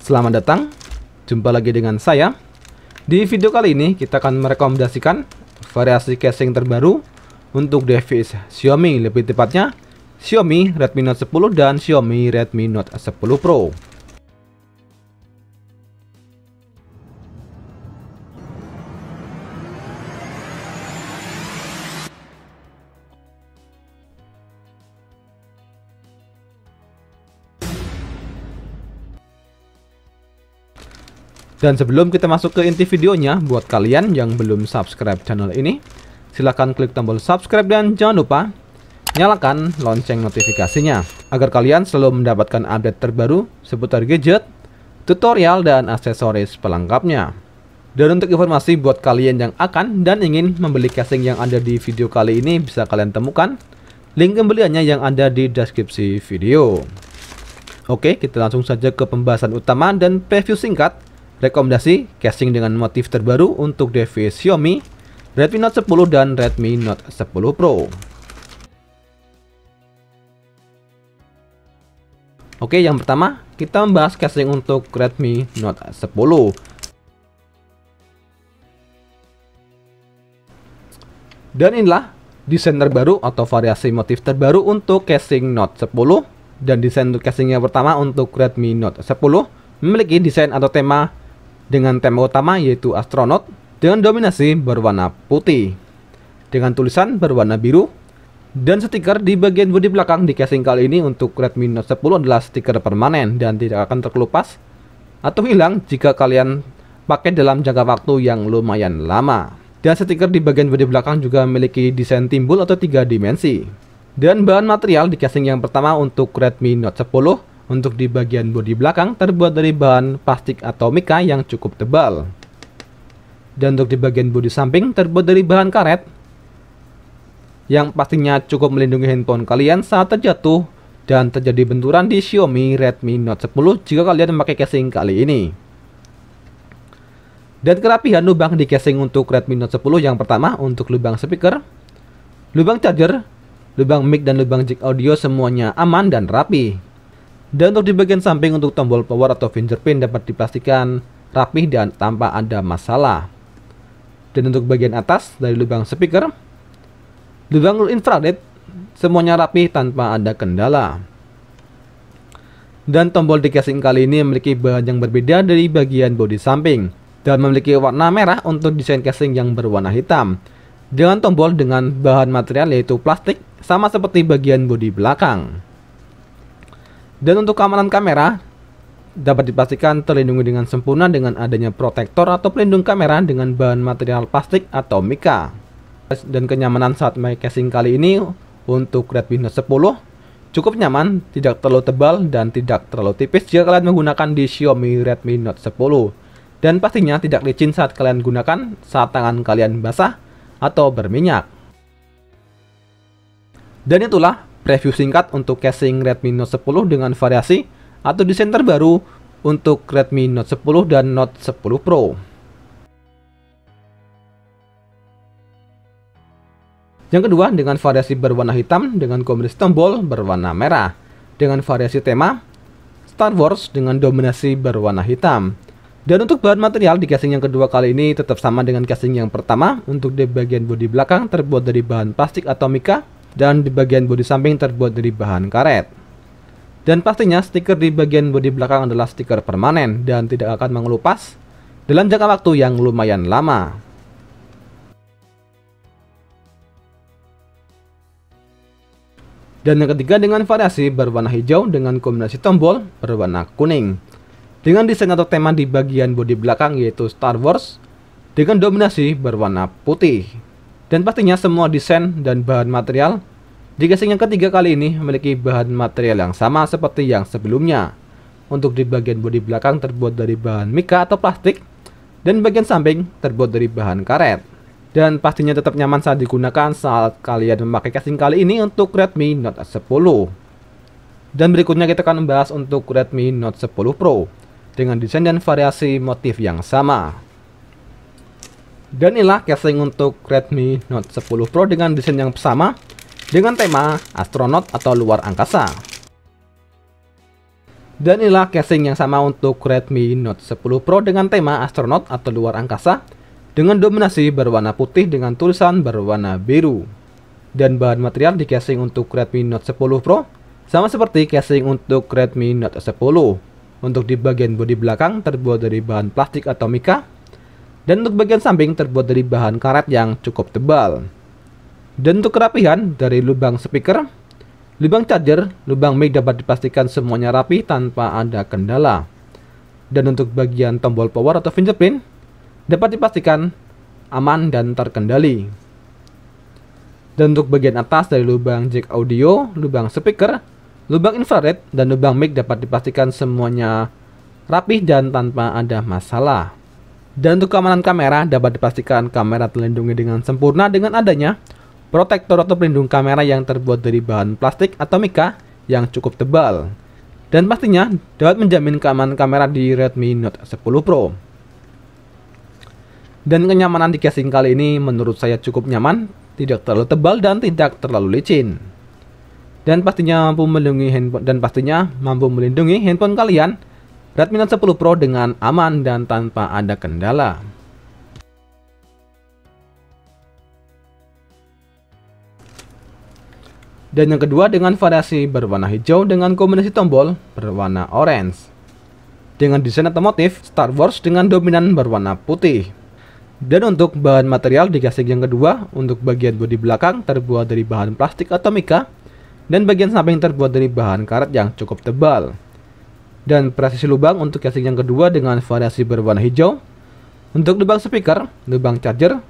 Selamat datang, jumpa lagi dengan saya. Di video kali ini kita akan merekomendasikan variasi casing terbaru untuk device Xiaomi, lebih tepatnya Xiaomi Redmi Note 10 dan Xiaomi Redmi Note 10 Pro. Dan sebelum kita masuk ke inti videonya, buat kalian yang belum subscribe channel ini, silahkan klik tombol subscribe dan jangan lupa nyalakan lonceng notifikasinya agar kalian selalu mendapatkan update terbaru seputar gadget, tutorial, dan aksesoris pelengkapnya. Dan untuk informasi buat kalian yang akan dan ingin membeli casing yang ada di video kali ini bisa kalian temukan link pembeliannya yang ada di deskripsi video. Oke, kita langsung saja ke pembahasan utama dan preview singkat rekomendasi casing dengan motif terbaru untuk device Xiaomi, Redmi Note 10 dan Redmi Note 10 Pro. Oke, yang pertama kita membahas casing untuk Redmi Note 10. Dan inilah desain terbaru atau variasi motif terbaru untuk casing Note 10 dan desain untuk casing yang pertama untuk Redmi Note 10 memiliki desain atau tema dengan tema utama yaitu astronot dengan dominasi berwarna putih. Dengan tulisan berwarna biru dan stiker di bagian bodi belakang di casing kali ini untuk Redmi Note 10 adalah stiker permanen dan tidak akan terkelupas atau hilang jika kalian pakai dalam jangka waktu yang lumayan lama. Dan stiker di bagian bodi belakang juga memiliki desain timbul atau tiga dimensi. Dan bahan material di casing yang pertama untuk Redmi Note 10 untuk di bagian bodi belakang terbuat dari bahan plastik atau mika yang cukup tebal. Dan untuk di bagian bodi samping terbuat dari bahan karet yang pastinya cukup melindungi handphone kalian saat terjatuh dan terjadi benturan di Xiaomi Redmi Note 10 jika kalian memakai casing kali ini. Dan kerapihan lubang di casing untuk Redmi Note 10 yang pertama untuk lubang speaker, lubang charger, lubang mic dan lubang jack audio semuanya aman dan rapi. Dan untuk di bagian samping untuk tombol power atau fingerprint dapat dipastikan rapih dan tanpa ada masalah. Dan untuk bagian atas dari lubang speaker, lubang infrared semuanya rapih tanpa ada kendala. Dan tombol di casing kali ini memiliki bahan yang berbeda dari bagian bodi samping dan memiliki warna merah untuk desain casing yang berwarna hitam. Dengan tombol dengan bahan material yaitu plastik sama seperti bagian bodi belakang. Dan untuk keamanan kamera, dapat dipastikan terlindungi dengan sempurna dengan adanya protektor atau pelindung kamera dengan bahan material plastik atau mika. Dan kenyamanan saat main casing kali ini untuk Redmi Note 10 cukup nyaman, tidak terlalu tebal dan tidak terlalu tipis jika kalian menggunakan di Xiaomi Redmi Note 10. Dan pastinya tidak licin saat kalian gunakan saat tangan kalian basah atau berminyak. Dan itulah review singkat untuk casing Redmi Note 10 dengan variasi atau desain terbaru untuk Redmi Note 10 dan Note 10 Pro. Yang kedua, dengan variasi berwarna hitam dengan kombinasi tombol berwarna merah. Dengan variasi tema Star Wars dengan dominasi berwarna hitam. Dan untuk bahan material di casing yang kedua kali ini tetap sama dengan casing yang pertama. Untuk di bagian bodi belakang terbuat dari bahan plastik atau mika dan di bagian bodi samping terbuat dari bahan karet. Dan pastinya stiker di bagian bodi belakang adalah stiker permanen dan tidak akan mengelupas dalam jangka waktu yang lumayan lama. Dan yang ketiga dengan variasi berwarna hijau dengan kombinasi tombol berwarna kuning. Dengan desain atau tema di bagian bodi belakang yaitu Star Wars dengan dominasi berwarna putih. Dan pastinya semua desain dan bahan material di casing yang ketiga kali ini memiliki bahan material yang sama seperti yang sebelumnya. Untuk di bagian bodi belakang terbuat dari bahan mika atau plastik dan bagian samping terbuat dari bahan karet. Dan pastinya tetap nyaman saat digunakan saat kalian memakai casing kali ini untuk Redmi Note 10. Dan berikutnya kita akan membahas untuk Redmi Note 10 Pro dengan desain dan variasi motif yang sama. Dan inilah casing untuk Redmi Note 10 Pro dengan desain yang sama dengan tema astronot atau luar angkasa. Dan inilah casing yang sama untuk Redmi Note 10 Pro dengan tema astronot atau luar angkasa dengan dominasi berwarna putih dengan tulisan berwarna biru. Dan bahan material di casing untuk Redmi Note 10 Pro sama seperti casing untuk Redmi Note 10. Untuk di bagian bodi belakang terbuat dari bahan plastik atau mika dan untuk bagian samping terbuat dari bahan karet yang cukup tebal. Dan untuk kerapihan dari lubang speaker, lubang charger, lubang mic dapat dipastikan semuanya rapi tanpa ada kendala. Dan untuk bagian tombol power atau fingerprint, dapat dipastikan aman dan terkendali. Dan untuk bagian atas dari lubang jack audio, lubang speaker, lubang infrared, dan lubang mic dapat dipastikan semuanya rapih dan tanpa ada masalah. Dan untuk keamanan kamera, dapat dipastikan kamera terlindungi dengan sempurna dengan adanya protektor atau pelindung kamera yang terbuat dari bahan plastik atau mika yang cukup tebal. Dan pastinya dapat menjamin keamanan kamera di Redmi Note 10 Pro. Dan kenyamanan di casing kali ini menurut saya cukup nyaman, tidak terlalu tebal dan tidak terlalu licin. Dan pastinya mampu melindungi handphone dan pastinya mampu melindungi handphone kalian Redmi Note 10 Pro dengan aman dan tanpa ada kendala. Dan yang kedua dengan variasi berwarna hijau dengan kombinasi tombol berwarna orange. Dengan desain otomotif Star Wars dengan dominan berwarna putih. Dan untuk bahan material di gasing yang kedua, untuk bagian bodi belakang terbuat dari bahan plastik atau mika, dan bagian samping terbuat dari bahan karet yang cukup tebal dan presisi lubang untuk casing yang kedua dengan variasi berwarna hijau. Untuk lubang speaker, lubang charger,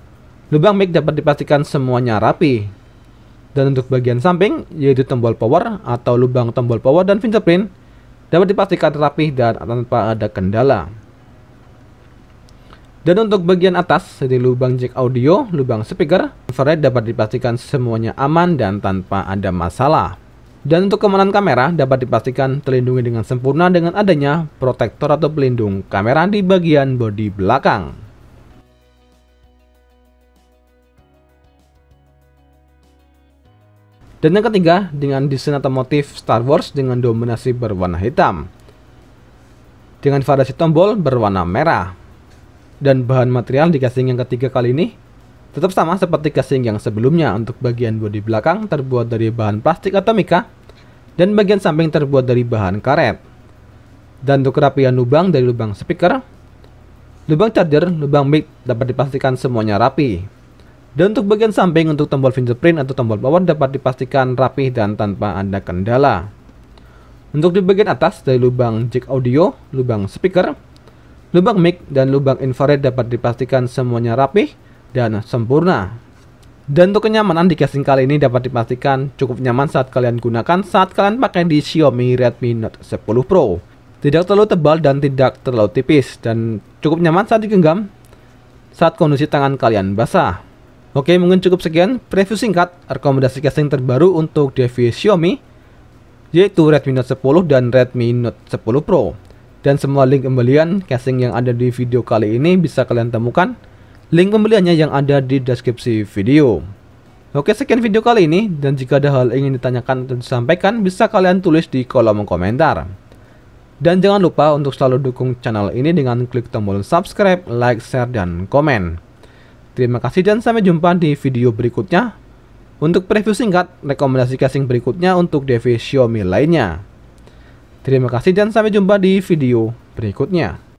lubang mic dapat dipastikan semuanya rapi. Dan untuk bagian samping, yaitu tombol power atau lubang tombol power dan fingerprint, dapat dipastikan rapi dan tanpa ada kendala. Dan untuk bagian atas, jadi lubang jack audio, lubang speaker, infrared dapat dipastikan semuanya aman dan tanpa ada masalah. Dan untuk keamanan kamera dapat dipastikan terlindungi dengan sempurna dengan adanya protektor atau pelindung kamera di bagian bodi belakang. Dan yang ketiga, dengan desain atau motif Star Wars dengan dominasi berwarna hitam. Dengan variasi tombol berwarna merah. Dan bahan material di casing yang ketiga kali ini Tetap sama seperti casing yang sebelumnya untuk bagian bodi belakang terbuat dari bahan plastik atau mika dan bagian samping terbuat dari bahan karet. Dan untuk rapian lubang dari lubang speaker, lubang charger, lubang mic dapat dipastikan semuanya rapi. Dan untuk bagian samping untuk tombol fingerprint atau tombol power dapat dipastikan rapi dan tanpa ada kendala. Untuk di bagian atas dari lubang jack audio, lubang speaker, lubang mic, dan lubang infrared dapat dipastikan semuanya rapi dan sempurna. Dan untuk kenyamanan di casing kali ini dapat dipastikan cukup nyaman saat kalian gunakan saat kalian pakai di Xiaomi Redmi Note 10 Pro. Tidak terlalu tebal dan tidak terlalu tipis dan cukup nyaman saat digenggam saat kondisi tangan kalian basah. Oke mungkin cukup sekian preview singkat rekomendasi casing terbaru untuk device Xiaomi yaitu Redmi Note 10 dan Redmi Note 10 Pro. Dan semua link pembelian casing yang ada di video kali ini bisa kalian temukan Link pembeliannya yang ada di deskripsi video. Oke sekian video kali ini dan jika ada hal ingin ditanyakan atau disampaikan bisa kalian tulis di kolom komentar. Dan jangan lupa untuk selalu dukung channel ini dengan klik tombol subscribe, like, share, dan komen. Terima kasih dan sampai jumpa di video berikutnya. Untuk preview singkat, rekomendasi casing berikutnya untuk Devi Xiaomi lainnya. Terima kasih dan sampai jumpa di video berikutnya.